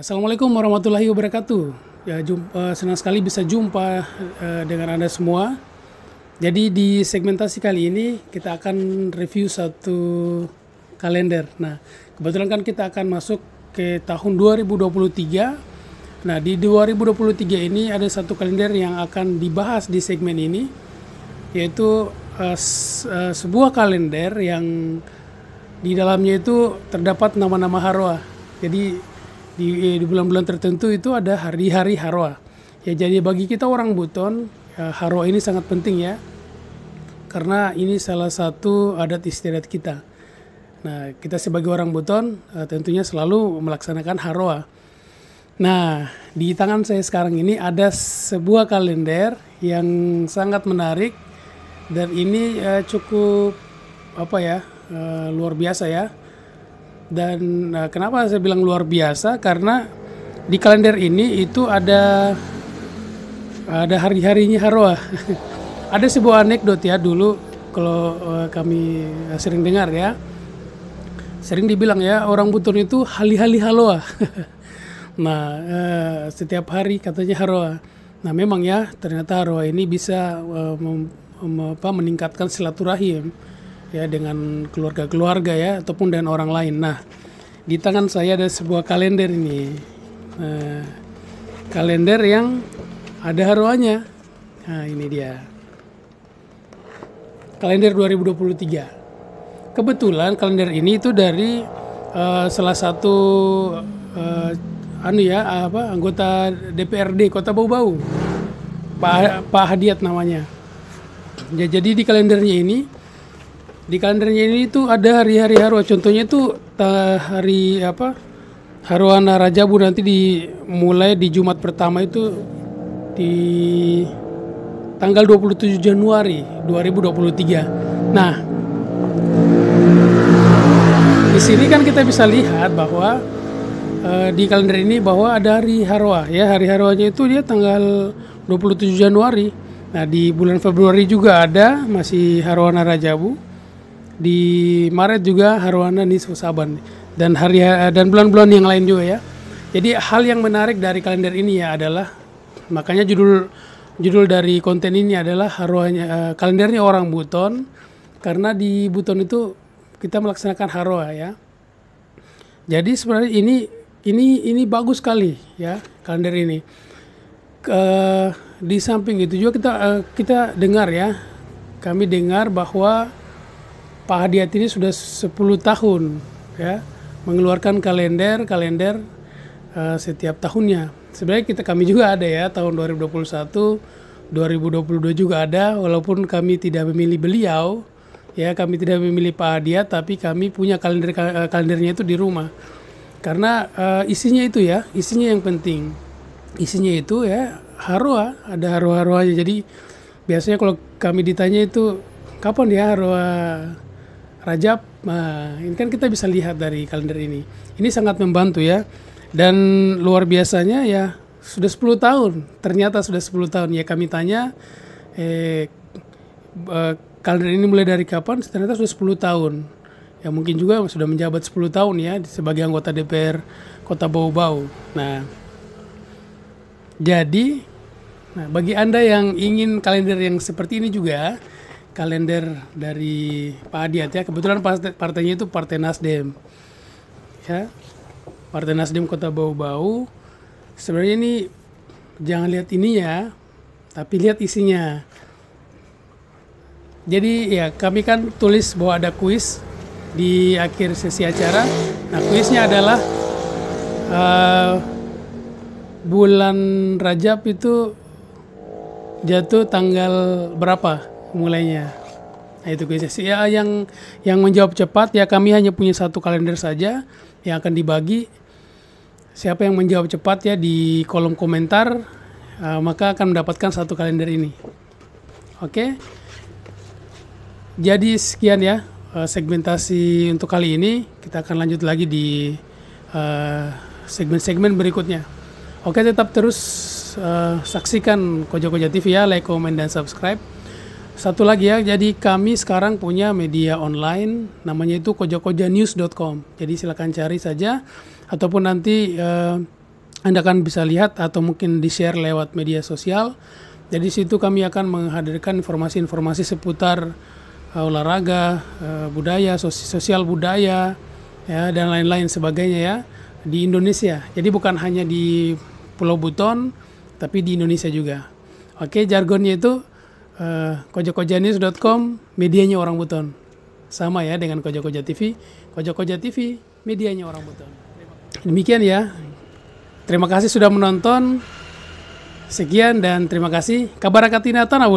Ya, Assalamualaikum warahmatullahi wabarakatuh. Ya, jumpa, eh, senang sekali bisa jumpa uh, dengan Anda semua. Jadi di segmentasi kali ini kita akan review satu kalender. Nah, kebetulan kan kita akan masuk ke tahun 2023. Nah, di 2023 ini ada satu kalender yang akan dibahas di segmen ini yaitu uh, uh, sebuah kalender yang di dalamnya itu terdapat nama-nama Harwa. Jadi di, bulan-bulan tertentu itu ada hari-hari harwa. Ya jadi bagi kita orang Buton, ya, harwa ini sangat penting ya. Karena ini salah satu adat istiadat kita. Nah, kita sebagai orang Buton uh, tentunya selalu melaksanakan harwa. Nah, di tangan saya sekarang ini ada sebuah kalender yang sangat menarik dan ini uh, cukup apa ya, uh, luar biasa ya dan uh, kenapa saya bilang luar biasa? Karena di kalender ini itu ada ada hari-harinya Harwa. ada sebuah anekdot ya dulu kalau uh, kami sering dengar ya. Sering dibilang ya orang Buton itu hali-hali Haloa. nah, uh, setiap hari katanya Harwa. Nah, memang ya ternyata Harwa ini bisa uh, mem, um, apa, meningkatkan silaturahim ya dengan keluarga-keluarga ya ataupun dengan orang lain. Nah, di tangan saya ada sebuah kalender ini. Nah, kalender yang ada haruannya. Nah, ini dia. Kalender 2023. Kebetulan kalender ini itu dari uh, salah satu uh, anu ya apa anggota DPRD Kota Bau-Bau. Pak Pak Hadiat namanya. Ya, jadi di kalendernya ini di kalendernya ini tuh ada hari-hari Harwa. Contohnya tuh hari apa? Harwana Rajabu nanti dimulai di Jumat pertama itu di tanggal 27 Januari 2023. Nah, di sini kan kita bisa lihat bahwa eh, di kalender ini bahwa ada hari Harwa ya. Hari Harwanya itu dia tanggal 27 Januari. Nah, di bulan Februari juga ada masih Harwana Rajabu di Maret juga Harwana di Saban dan hari eh, dan bulan-bulan yang lain juga ya. Jadi hal yang menarik dari kalender ini ya adalah makanya judul judul dari konten ini adalah Harwanya uh, kalendernya orang Buton karena di Buton itu kita melaksanakan harwa ya. Jadi sebenarnya ini ini ini bagus sekali ya kalender ini. Ke, di samping itu juga kita uh, kita dengar ya kami dengar bahwa Pak Hadiat ini sudah 10 tahun ya mengeluarkan kalender-kalender uh, eh, setiap tahunnya. Sebenarnya kita kami juga ada ya tahun 2021, 2022 juga ada walaupun kami tidak memilih beliau ya kami tidak memilih Pak Hadiat tapi kami punya kalender eh, kalendernya itu di rumah. Karena uh, isinya itu ya, isinya yang penting. Isinya itu ya harua, ada harua-haruanya. Jadi biasanya kalau kami ditanya itu kapan ya harua Rajab. Nah, ini kan kita bisa lihat dari kalender ini. Ini sangat membantu ya. Dan luar biasanya ya sudah 10 tahun. Ternyata sudah 10 tahun. Ya kami tanya eh, uh, kalender ini mulai dari kapan? Ternyata sudah 10 tahun. Ya mungkin juga sudah menjabat 10 tahun ya sebagai anggota DPR Kota Bau-Bau. Nah, jadi nah bagi Anda yang ingin kalender yang seperti ini juga kalender dari Pak Adiat ya. Kebetulan partainya itu Partai Nasdem. Ya. Partai Nasdem Kota Bau-Bau. Sebenarnya ini jangan lihat ini ya, tapi lihat isinya. Jadi ya kami kan tulis bahwa ada kuis di akhir sesi acara. Nah kuisnya adalah uh, bulan Rajab itu jatuh tanggal berapa? mulainya. Nah itu guys ya yang yang menjawab cepat ya kami hanya punya satu kalender saja yang akan dibagi. Siapa yang menjawab cepat ya di kolom komentar uh, maka akan mendapatkan satu kalender ini. Oke. Okay? Jadi sekian ya eh, segmentasi untuk kali ini. Kita akan lanjut lagi di eh, segmen-segmen uh, berikutnya. Oke, okay, tetap terus uh, saksikan Koja Kojo TV ya, like, comment, dan subscribe. Satu lagi ya, jadi kami sekarang punya media online, namanya itu kojakojanews.com. Jadi silakan cari saja, ataupun nanti eh, Anda akan bisa lihat atau mungkin di-share lewat media sosial. Jadi situ kami akan menghadirkan informasi-informasi seputar uh, olahraga, uh, budaya, sosial budaya, ya dan lain-lain sebagainya ya di Indonesia. Jadi bukan hanya di Pulau Buton, tapi di Indonesia juga. Oke, jargonnya itu uh, medianya orang Buton. Sama ya dengan Kojakoja TV. Kojakoja TV medianya orang Buton. Demikian ya. Terima kasih sudah menonton. Sekian dan terima kasih. Kabar akatina tanah